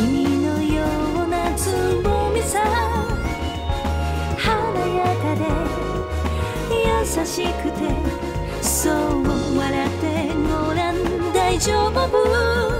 君のようなつぼみさ華やかで優しくてそう笑ってごらん大丈夫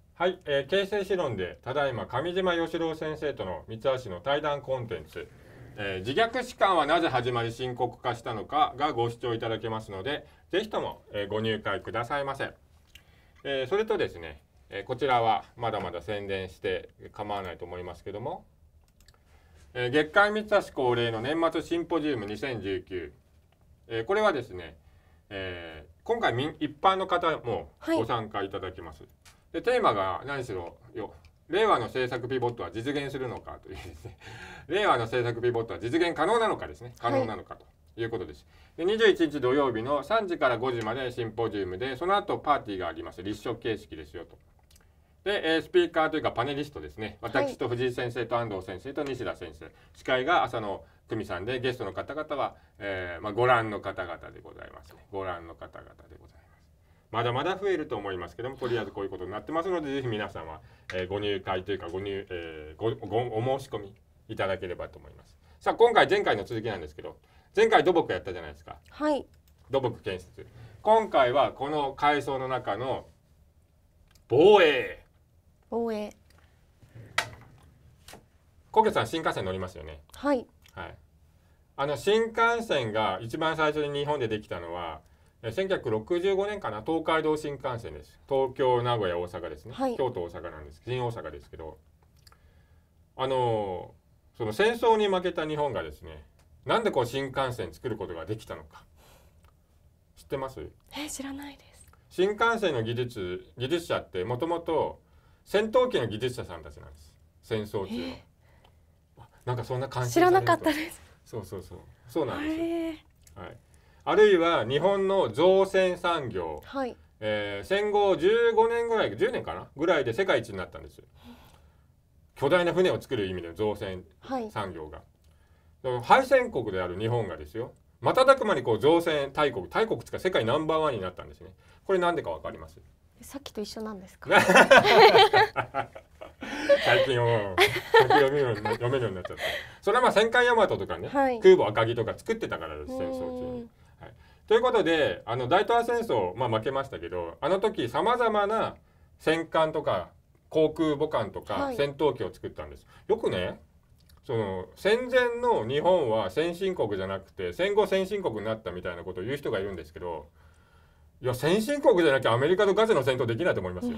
はい、えー、形成史論でただいま上島義郎先生との三橋の対談コンテンツ、えー、自虐史観はなぜ始まり深刻化したのかがご視聴いただけますのでぜひとも、えー、ご入会くださいませ、えー、それとですね、えこちらはまだまだ宣伝して構わないと思いますけども、え月刊三橋恒例の年末シンポジウム2019、えこれはですね、え今回一般の方もご参加いただきます、はいでテーマが何しろよ令和の政策ピボットは実現するのかというですね 令和の政策ピボットは実現可能なのかですね可能なのかということです、はい、で21日土曜日の3時から5時までシンポジウムでその後パーティーがあります立証形式ですよとで、えー、スピーカーというかパネリストですね私と藤井先生と安藤先生と西田先生、はい、司会が浅野久美さんでゲストの方々は、えーまあ、ご覧の方々でございますねご覧の方々でございますまだまだ増えると思いますけどもとりあえずこういうことになってますのでぜひ皆様、えー、ご入会というかご入、えー、ごごお申し込みいただければと思いますさあ今回前回の続きなんですけど前回土木やったじゃないですかはい土木建設今回はこの階層の中の防衛防衛小池さん新幹線乗りますよねはいはいあの新幹線が一番最初に日本でできたのは1965年かな東海道新幹線です東京名古屋大阪ですね、はい、京都大阪なんです新大阪ですけどあのー、その戦争に負けた日本がですねなんでこう新幹線作ることができたのか知ってますえ知らないです新幹線の技術技術者ってもともと戦闘機の技術者さんたちなんです戦争中の、えー、なんかそんな感じ知らなかったですそうそうそうそうなんですよ、はいあるいは日本の造船産業、はい、えー、戦後15年ぐらい10年かなぐらいで世界一になったんです巨大な船を作る意味で造船産業が、はい、敗戦国である日本がですよ瞬く間にこう造船大国大国つか世界ナンバーワンになったんですねこれなんでかわかりますさっきと一緒なんですか最近読めるようになっちゃったそれはまあ戦艦ヤマトとかね、はい、空母赤城とか作ってたからです戦争中に。ということであの大東亜戦争、まあ、負けましたけどあの時さまざまな戦艦とか航空母艦とか戦闘機を作ったんです。はい、よくねその戦前の日本は先進国じゃなくて戦後先進国になったみたいなことを言う人がいるんですけどいや先進国じゃなきゃアメリカとガゼの戦闘できないと思いますよ。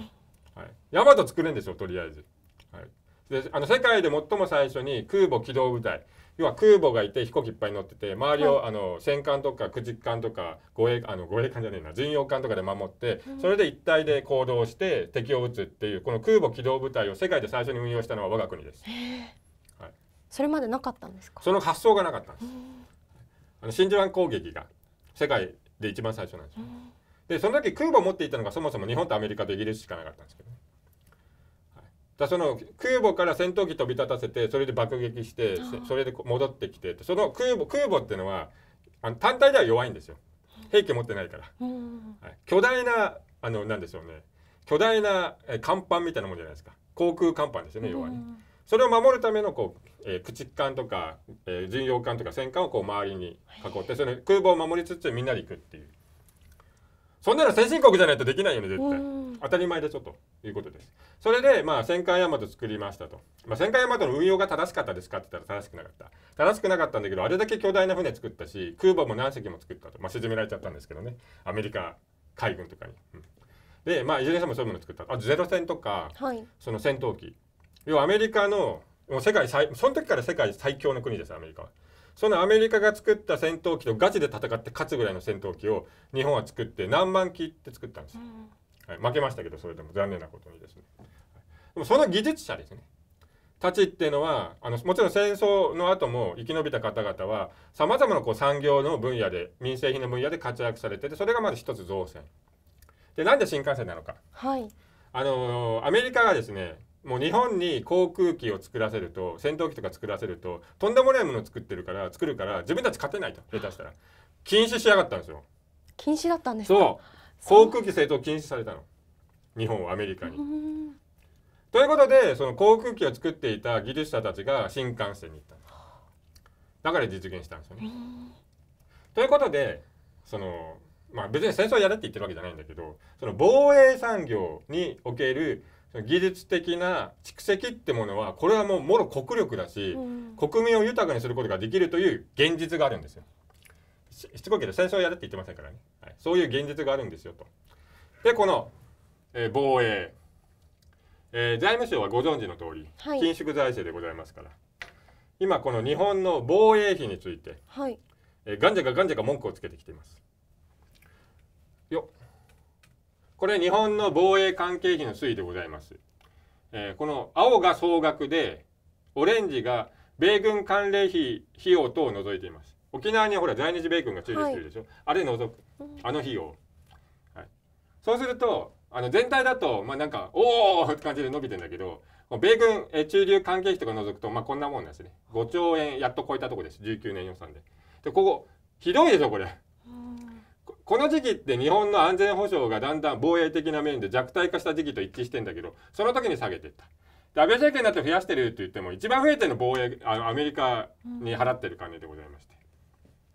はい、ヤマト作れんですよとりあえず。はい、であの世界で最も最初に空母機動部隊要は空母がいて飛行機いっぱい乗ってて周りを、はい、あの戦艦とか駆逐艦とか護衛あの護衛艦じゃねえな巡洋艦とかで守って、うん、それで一体で行動して敵を撃つっていうこの空母機動部隊を世界で最初に運用したのは我が国です。はい、それまでなかったんですかその発想がなかったんです。あの真珠湾攻撃が世界で一番最初なんですよ。でその時空母を持っていたのがそもそも日本とアメリカとイギリスしかなかったんですけど、ね、だその空母から戦闘機飛び立たせてそれで爆撃してそれで戻ってきてその空母空母っていうのはあの単体では弱いんですよ兵器持ってないから、はい、巨大なあのなんでしょうね巨大な甲板みたいなもんじゃないですか航空甲板ですよね弱いそれを守るためのこう、えー、駆逐艦とか、えー、巡洋艦とか戦艦をこう周りに囲ってその空母を守りつつみんなで行くっていう。そんなの先進国じゃないとできないよね絶対当たり前でしょということですそれでまあ戦艦ヤマト作りましたと、まあ、戦艦ヤマトの運用が正しかったですかって言ったら正しくなかった正しくなかったんだけどあれだけ巨大な船作ったし空母も何隻も作ったと、まあ、沈められちゃったんですけどねアメリカ海軍とかに、うん、でまあいずれにしてもそういうもの作ったあとゼロ戦とか、はい、その戦闘機要はアメリカのもう世界最その時から世界最強の国ですアメリカはそのアメリカが作った戦闘機とガチで戦って勝つぐらいの戦闘機を日本は作って何万機って作ったんですよ、はい、負けましたけどそれでも残念なことにですねでもその技術者ですねたちっていうのはあのもちろん戦争の後も生き延びた方々はさまざまなこう産業の分野で民生品の分野で活躍されててそれがまず一つ造船でなんで新幹線なのか、はい、あのアメリカがですねもう日本に航空機を作らせると戦闘機とか作らせるととんでもないものを作ってるから作るから自分たち勝てないと下手したら禁止しやがったんですよ禁止だったんですそう航空機製造禁止されたの日本はアメリカにということでその航空機を作っていた技術者たちが新幹線に行っただから実現したんですよねということでそのまあ別に戦争やれって言ってるわけじゃないんだけどその防衛産業における技術的な蓄積ってものはこれはもうもろ国力だし、国民を豊かにすることができるという現実があるんですよ。しつこいけど戦争をやるって言ってませんからね、はい、そういう現実があるんですよと。でこの、えー、防衛、えー、財務省はご存知の通り、緊縮財政でございますから今この日本の防衛費について、はいえー、ガンジャガガンジャガ文句をつけてきています。よっこれ日本の防衛関係費の推移でございます。えー、この青が総額で、オレンジが米軍関連費費用等を除いています。沖縄にはほら在日米軍が駐留してるでしょ、はい、あれ除くあの費用、はい、そうするとあの全体だとまあなんかおおって感じで伸びてんだけど米軍え駐留関係費とか除くとまあこんなもんなんですね5兆円やっと超えたとこです19年予算ででここひどいでしょこれこの時期って日本の安全保障がだんだん防衛的な面で弱体化した時期と一致してんだけどその時に下げていった。安倍政権になって増やしてるって言っても一番増えてるの防衛あアメリカに払ってる金でございまして、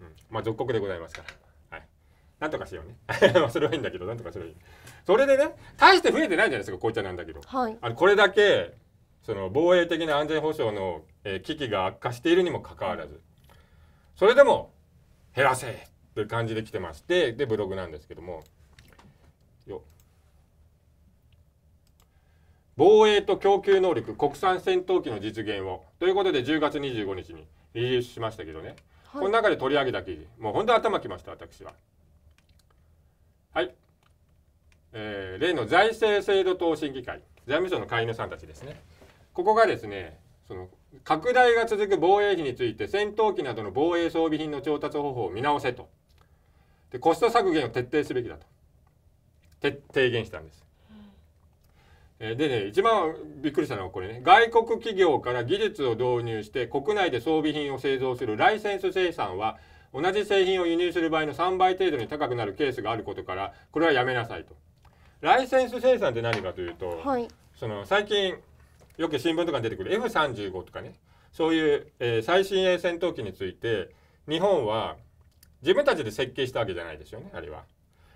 うん、まあ属国でございますから、はい、なんとかしようね それはいいんだけどなんとかすれいいそれでね大して増えてないじゃないですか紅茶なんだけど、はい、あのこれだけその防衛的な安全保障の、えー、危機が悪化しているにもかかわらずそれでも減らせいう感じで来てましてでブログなんですけども防衛と供給能力国産戦闘機の実現をということで10月25日にリリースしましたけどね、はい、この中で取り上げた記事もう本当頭きました私ははい、えー、例の財政制度等審議会財務省の会員さんたちですねここがですねその拡大が続く防衛費について戦闘機などの防衛装備品の調達方法を見直せとでコスト削減を徹底すべきだと提言したんです。でね一番びっくりしたのはこれね外国企業から技術を導入して国内で装備品を製造するライセンス生産は同じ製品を輸入する場合の3倍程度に高くなるケースがあることからこれはやめなさいと。ライセンス生産って何かというと、はい、その最近よく新聞とかに出てくる F35 とかねそういう、えー、最新鋭戦闘機について日本は自分たちで設計したわけじゃないですよねあれは。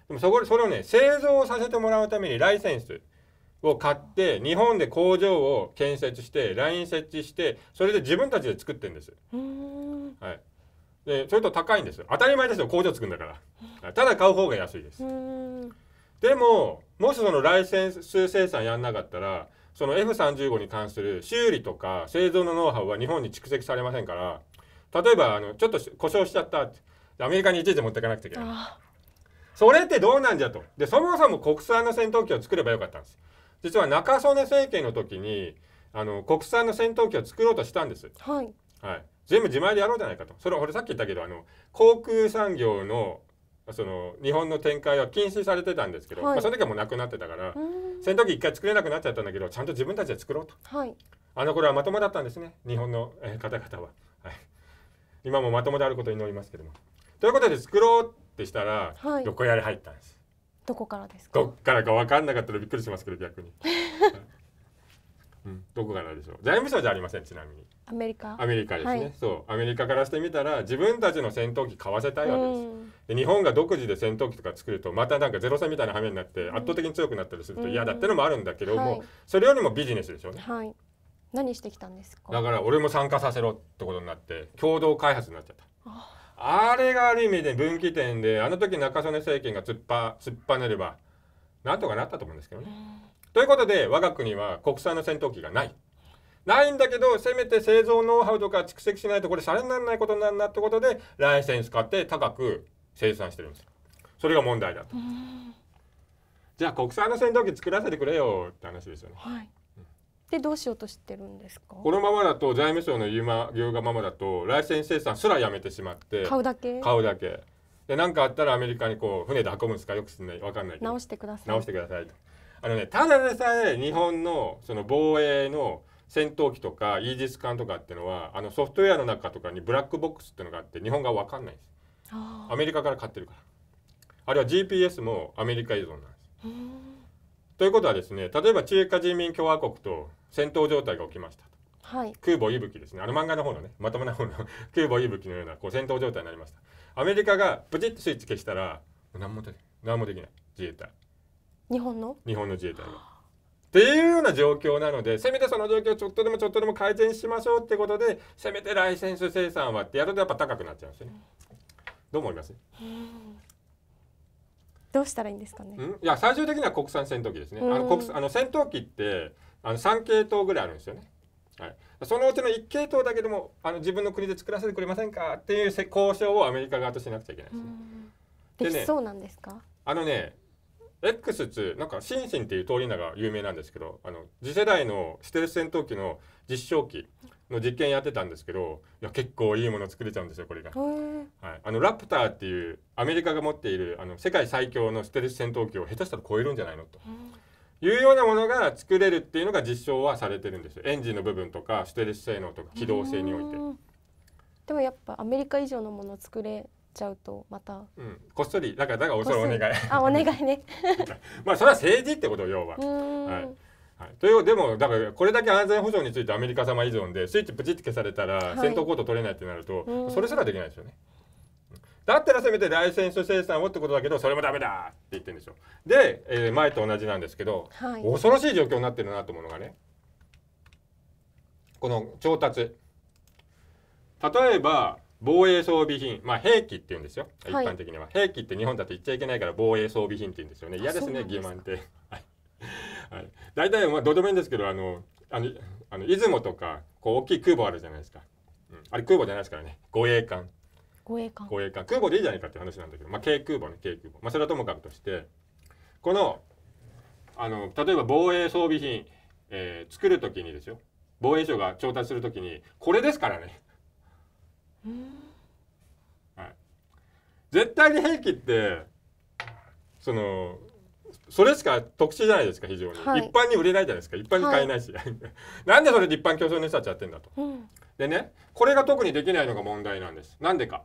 でもそこそれをね製造させてもらうためにライセンスを買って日本で工場を建設してライン設置してそれで自分たちで作ってるんです。はいでそれと高いんですよ当たり前ですよ工場作るんだからただ買う方が安いですでももしそのライセンス生産やんなかったらその F35 に関する修理とか製造のノウハウは日本に蓄積されませんから例えばあのちょっと故障しちゃったアメリカにいちいち持っていかなくちゃいけないそれってどうなんじゃとでそもそも国産の戦闘機を作ればよかったんです実は中曽根政権の時にあの国産の戦闘機を作ろうとしたんです、はい、はい、全部自前でやろうじゃないかとそれは俺さっき言ったけどあの航空産業のその日本の展開は禁止されてたんですけど、はい、まあ、その時はもうなくなってたから戦闘機一回作れなくなっちゃったんだけどちゃんと自分たちで作ろうと、はい、あの頃はまともだったんですね日本の、え方々は、はい、今もまともであることを祈りますけども。ということで作ろうってしたら、はい、横やり入ったんですどこからですかどっからか分かんなかったらびっくりしますけど逆に、うん、どこからでしょう財務省じゃありませんちなみにアメリカアメリカですね、はい、そうアメリカからしてみたら自分たちの戦闘機買わせたいわけです、うん、で日本が独自で戦闘機とか作るとまたなんかゼロ戦みたいな羽目になって圧倒的に強くなったりすると嫌だってのもあるんだけども、うんはい、それよりもビジネスでしょうね、はい、何してきたんですかだから俺も参加させろってことになって共同開発になっちゃったああれがある意味で分岐点であの時中曽根政権が突っぱ突っぱねればなんとかなったと思うんですけどね。ということで我が国は国産の戦闘機がない。ないんだけどせめて製造ノウハウとか蓄積しないとこれされにならないことになるなってことでライセンス買って高く生産してるんですそれが問題だと。じゃあ国産の戦闘機作らせてくれよって話ですよね。はいでどうしようとしてるんですかこのままだと財務省の言う、ま、がままだとライセンス生産すらやめてしまって買うだけ買うだけで何かあったらアメリカにこう船で運ぶんですかよくすんない分かんない直してください直してくださいとあのねただでさえ日本のその防衛の戦闘機とかイージス艦とかっていうのはあのソフトウェアの中とかにブラックボックスっていうのがあって日本が分かんないですアメリカから買ってるからあるいは GPS もアメリカ依存なんですということはですね例えば中華人民共和国と戦闘状態が起きましたはい、空母息吹ですねあの漫画の方のねまともな方の 空母息吹のようなこう戦闘状態になりましたアメリカがプチッとスイッチ消したら何も何もできない自衛隊日本の日本の自衛隊が。っていうような状況なのでせめてその状況をちょっとでもちょっとでも改善しましょうってことでせめてライセンス生産はってやるとやっぱ高くなっちゃうんですよね。どう思いますどうしたらいいんですかね、いや最終的には国産戦闘機ですね。あの国あの戦闘機ってあの3系統ぐらいあるんですよね。はい、そのうちの1系統だけでもあの自分の国で作らせてくれませんかっていう交渉をアメリカ側としなくちゃいけないですね。でねそうなんですかあのね X2 なんかシンシンっていう通り名が有名なんですけどあの次世代のステルス戦闘機の実証機の実験やってたんですけどいや結構いいもの作れちゃうんですよこれが、はい、あのラプターっていうアメリカが持っているあの世界最強のステルス戦闘機を下手したら超えるんじゃないのというようなものが作れるっていうのが実証はされてるんですよエンジンの部分とかステルス性能とか機動性においてでもやっぱアメリカ以上のものを作れちゃうとまた、うん、こっそりだからだからおそお願いあお願いね まあそれは政治ってこと要ははいはい、というでもだからこれだけ安全保障についてアメリカ様依存でスイッチプチって消されたら戦闘行動取れないってなると、はい、それすらできないですよね。だったらせめてライセンス生産をってことだけどそれもダメだって言ってるんですよ。で、えー、前と同じなんですけど、はい、恐ろしい状況になってるなと思うのがねこの調達例えば防衛装備品、まあ、兵器っていうんですよ、一般的には、はい、兵器って日本だと言っちゃいけないから防衛装備品って言うんですよね嫌ですね疑問って。はい、大体まあどうでもいいんですけどあのあのあの出雲とかこう大きい空母あるじゃないですか、うん、あれ空母じゃないですからね護衛艦護衛艦護衛艦空母でいいじゃないかって話なんだけど、まあ、軽空母ね軽空母、まあ、それはともかくとしてこのあの例えば防衛装備品、えー、作る時にですよ防衛省が調達する時にこれですからね。はい、絶対に兵器ってそのそれしか特殊じゃないですか非常に、はい、一般に売れないじゃないですか一般に買えないし、はい、なんでそれで一般競争の人たちやってんだと、うん、でねこれが特にできないのが問題なんですなんでか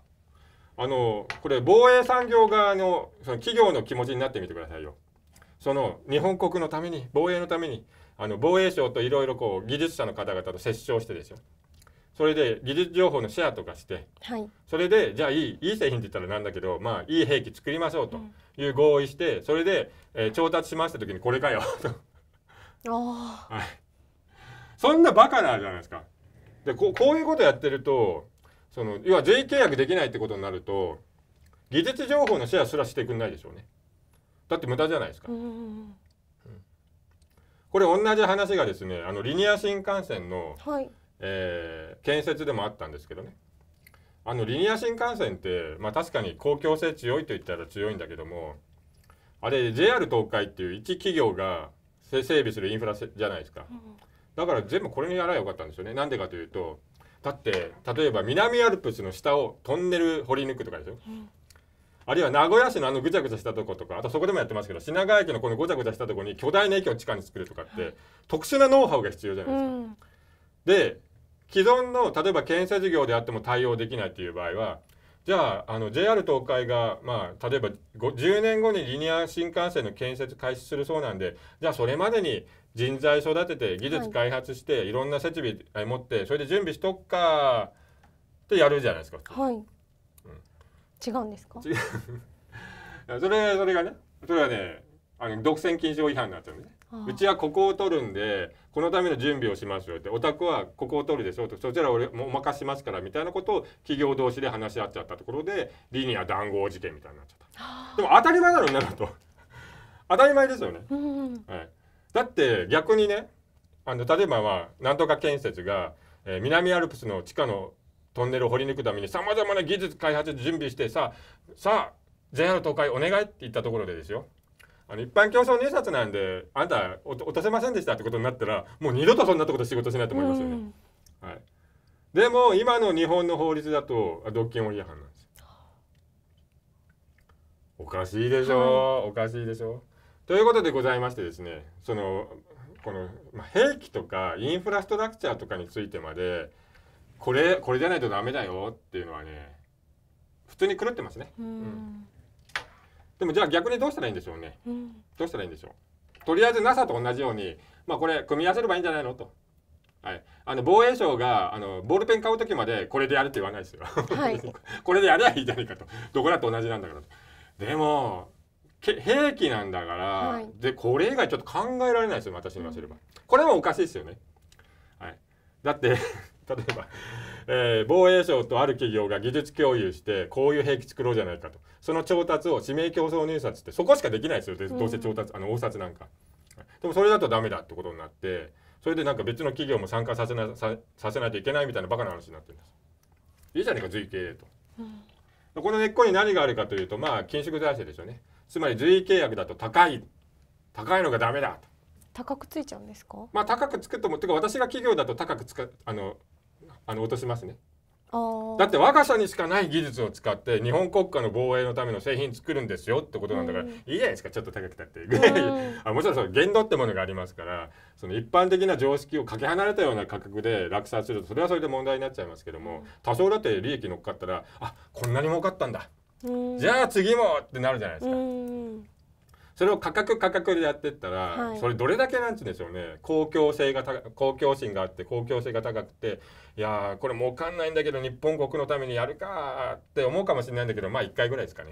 あのこれ防衛産業側のその企業の気持ちになってみてくださいよその日本国のために防衛のためにあの防衛省といろいろこう技術者の方々と折衝してですよそれで技術情報のシェアとかして、はい、それでじゃあいいいい製品って言ったらなんだけど、まあ、いい兵器作りましょうという合意して、うん、それで、えー、調達しました時にこれかよと、はい、そんなバカなじゃないですか。でここういうことやってるとその要は税契約できないってことになると技術情報のシェアすらしてくんないでしょうね。だって無駄じゃないですか。うん、これ同じ話がですねあのリニア新幹線の、はいえー、建設でもあったんですけどねあのリニア新幹線って、まあ、確かに公共性強いと言ったら強いんだけどもあれ JR 東海っていう一企業が整備するインフラじゃないですか、だから全部これにやらよかったんですよねなんでかというとだって例えば南アルプスの下をトンネル掘り抜くとかですよ、うん、あるいは名古屋市のあのぐちゃぐちゃしたとことかあとそこでもやってますけど品川駅のこのごちゃごちゃしたとこに巨大な駅を地下に作るとかって、はい、特殊なノウハウが必要じゃないですか。うん、で既存の例えば建設業であっても対応できないっていう場合はじゃああの JR 東海が、まあ、例えば10年後にリニア新幹線の建設開始するそうなんでじゃあそれまでに人材育てて技術開発して、はい、いろんな設備持ってそれで準備しとくかってやるじゃないですか。はい、うん、違うんですか それそれがねそれはねあの独占禁止法違反になっちゃうね。うちはここを取るんでこのための準備をしますよってお宅はここを取るでしょうとそちら俺もお任せしますからみたいなことを企業同士で話し合っちゃったところでリニア談合事件みたいになっちゃったでも当たり前だろうなと 当たり前ですよね、うん、はい、だって逆にねあの例えばはなんとか建設が、えー、南アルプスの地下のトンネルを掘り抜くためにさまざまな技術開発準備してささあ JR 東海お願いって言ったところでですよあの一般競争入札なんであんた落とせませんでしたってことになったらもう二度とそんなとこと仕事しないと思いますよね。うん、はい、でも今の日本の法律だと独禁法違反なんですおかしいでしょう、はい、おかしいでしょうということでございましてですねそのこの兵器とかインフラストラクチャーとかについてまでこれこれじゃないとダメだよっていうのはね普通に狂ってますね。うんでもじゃあ逆にどうしたらいいんでしょうね、うん、どうしたらいいんでしょうとりあえず NASA と同じようにまあこれ組み合わせればいいんじゃないのとはい、あの防衛省があのボールペン買う時までこれでやるって言わないですよ。はい、これでやりゃいいじゃないかとどこだって同じなんだからと。でも兵器なんだから、はい、でこれ以外ちょっと考えられないですよ私に言わせれば。これもおかしいですよね。はい、だって 例えばえー、防衛省とある企業が技術共有してこういう兵器作ろうじゃないかとその調達を指名競争入札ってそこしかできないですよ、どうせ調達あの応札なんかでもそれだとダメだってことになってそれでなんか別の企業も参加させなささせないといけないみたいなバカな話になってるんですいいじゃねえか随意契と、うん、この根っこに何があるかというとまあ緊縮財政でしょうねつまり随意契約だと高い高いのがダメだと高くついちゃうんですかまあ高くつくと思ってか私が企業だと高くつかあのあの落としますね。だって我が社にしかない技術を使って日本国家の防衛のための製品作るんですよってことなんだから、いいじゃないですかちょっと高くたってぐらい、あもちろんその限度ってものがありますからその一般的な常識をかけ離れたような価格で落札するとそれはそれで問題になっちゃいますけども、多少だって利益乗っかったらあこんなに儲かったんだ、じゃあ次もってなるじゃないですか。それを価格価格でやってったら、はい、それどれだけなんつうんでしょうね公共性が公共心があって公共性が高くていやこれもうかんないんだけど日本国のためにやるかって思うかもしれないんだけどまあ1回ぐらいですかね。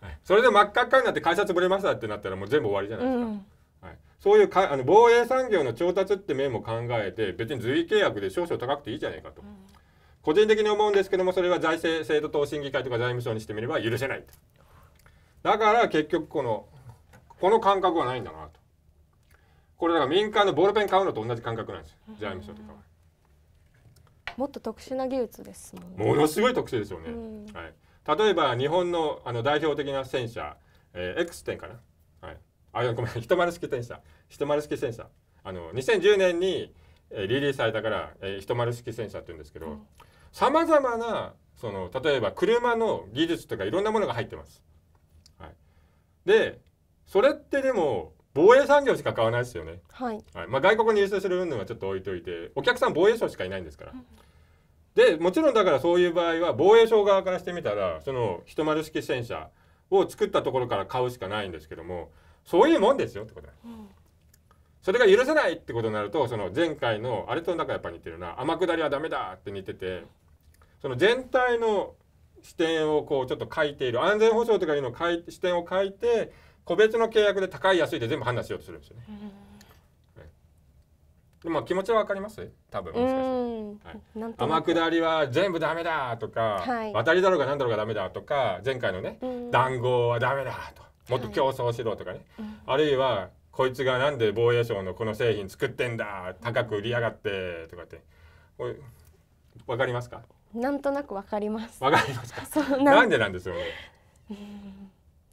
はい、それで真っ赤っかになって会社潰れましたってなったらもう全部終わりじゃないですか。うんはい、そういうかあの防衛産業の調達って面も考えて別に随意契約で少々高くていいじゃないかと、うん、個人的に思うんですけどもそれは財政制度等審議会とか財務省にしてみれば許せないだから結局このこの感覚はないんだなとこれだから民間のボールペン買うのと同じ感覚なんですよ財務省とかはもっと特殊な技術ですもんねものすごい特殊ですよね、はい、例えば日本のあの代表的な戦車、えー、X 点かなはいあいごめん一 丸式戦車一丸式戦車あの2010年に、えー、リリースされたから、えー、一丸式戦車って言うんですけどさまざまなその例えば車の技術とかいろんなものが入ってます。はい、でそれってでも防衛産業しか買わないですよね、はい、はい、まあ、外国に輸出する云々はちょっと置いといてお客さん防衛省しかいないんですから。でもちろんだからそういう場合は防衛省側からしてみたらその人丸式戦車を作ったところから買うしかないんですけどもそういうもんですよってことうんそれが許せないってことになるとその前回のあれとなんかやっぱ似てるな天下りはダメだって似ててその全体の視点をこうちょっと書いている安全保障とかいうのを視点を書いて個別の契約で高い安いで全部判断しようとするんですよね。でも気持ちはわかります多分しし天、はい、下りは全部ダメだとか、はい、渡りだろうが何だろうがダメだとか前回のね談合はダメだともっと競争しろとかね、あるいはこいつがなんで防衛省のこの製品作ってんだ高く売りやがってとかってわかりますかなんとなくわかりますわかりますか なんでなんですよね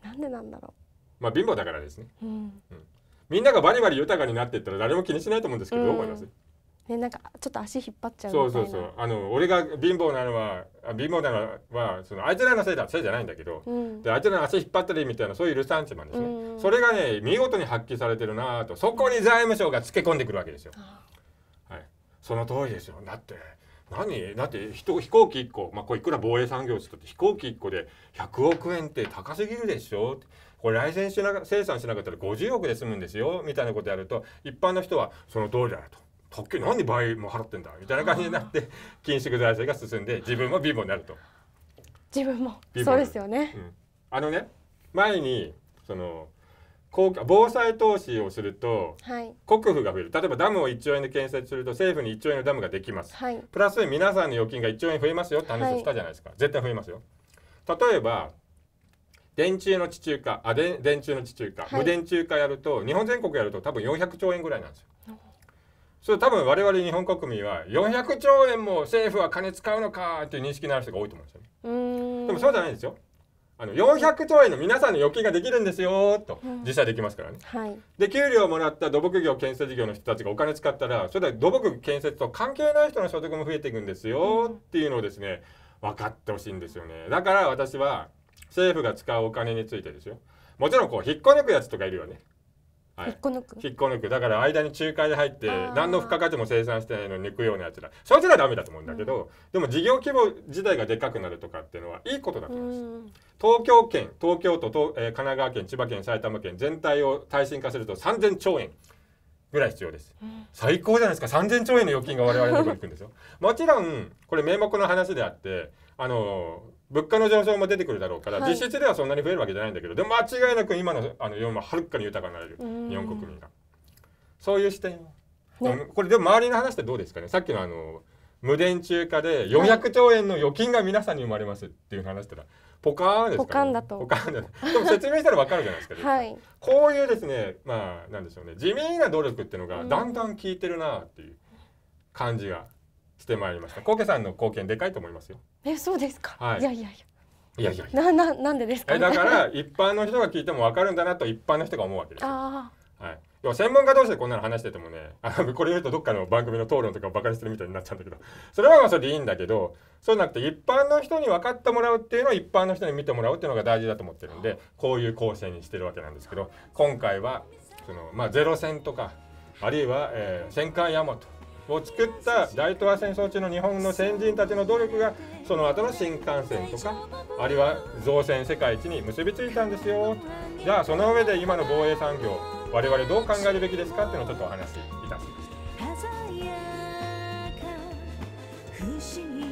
なんでなんだろうまあ貧乏だからですね、うん、うん、みんながバリバリ豊かになっていったら誰も気にしないと思うんですけど、どう思いますね、なんかちょっと足引っ張っちゃうそうそうそうあの俺が貧乏なのは貧乏なのはそのあいつらのせいだせいじゃないんだけど、うん、であいつらの足引っ張ったりみたいなそういうルサンチマンですね、うん、それがね見事に発揮されてるなとそこに財務省がつけ込んでくるわけですよ、はい、その通りですよだって何だって人飛行機1個、まあ、これいくら防衛産業ですと飛行機1個で100億円って高すぎるでしょこれ来線しな生産しなかったら50億で済むんですよみたいなことやると一般の人はその通りだと。特急何で倍も払ってんだみたいな感じになって緊縮財政が進んで自分も貧乏になると自分もそうですよね、うん、あのね前にそのこう防災投資をすると、はい、国府が増える例えばダムを1兆円で建設すると政府に1兆円のダムができます、はい、プラス皆さんの預金が1兆円増えますよって話をしたじゃないですか、はい、絶対増えますよ例えば電柱の地中化あで電柱の地中化、無電柱化やると日本全国やると多分400兆円ぐらいなんですよそれ多分我々日本国民は400兆円も政府は金使うのかっていう認識のある人が多いと思うんですよねでもそうじゃないんですよあの400兆円の皆さんの預金ができるんですよと実際できますからね、うんはい、で給料をもらった土木業建設業の人たちがお金使ったらそれで土木建設と関係ない人の所得も増えていくんですよっていうのをですね分かってほしいんですよねだから私は政府が使うお金についてですよもちろんこう引っこ抜くやつとかいるよねはい、引っこ抜く引っこ抜くだから間に仲介で入って何の付加価値も生産してないのに抜くようなやつらそいつらはダメだと思うんだけど、うん、でも事業規模自体がでかくなるとかっていうのはいいことだと思います、うん、東京圏東京都と、えー、神奈川県千葉県埼玉県全体を耐震化すると3000兆円ぐらい必要です、うん、最高じゃないですか3000兆円の預金が我々のところに行くんですよ もちろんこれ名目の話であってあのー物価の上昇も出てくるだろうから、はい、実質ではそんなに増えるわけじゃないんだけどでも間違いなく今のあの世もはるかに豊かになれる日本国民がそういう視点、ね、これでも周りの話ってどうですかねさっきのあの無電柱化で400兆円の預金が皆さんに生まれますっていう話したら、はい、ポカーンですか、ね、ポカンだとポカンだでも説明したらわかるじゃないですか、はい、こういうですねまあなんでしょうね地味な努力っていうのがだんだん効いてるなっていう感じがしてまいりました。小ケさんの貢献でかいと思いますよえそうですか、はい、いやいやいやいやいやなななんでですかえだから一般の人が聞いても分かるんだなと一般の人が思うわけですよ。はい、要は専門家同士でこんなの話しててもねあのこれ言うとどっかの番組の討論とかバカにしてるみたいになっちゃうんだけどそれはまあそれでいいんだけどそうじゃなくて一般の人に分かってもらうっていうのを一般の人に見てもらうっていうのが大事だと思ってるんでこういう構成にしてるわけなんですけど今回はその、まあ、ゼロ戦とかあるいは、えー、戦艦ヤマトを作った大東亜戦争中の日本の先人たちの努力がその後の新幹線とかあるいは造船世界一に結びついたんですよじゃあその上で今の防衛産業我々どう考えるべきですかっていうのをちょっとお話しいたしました。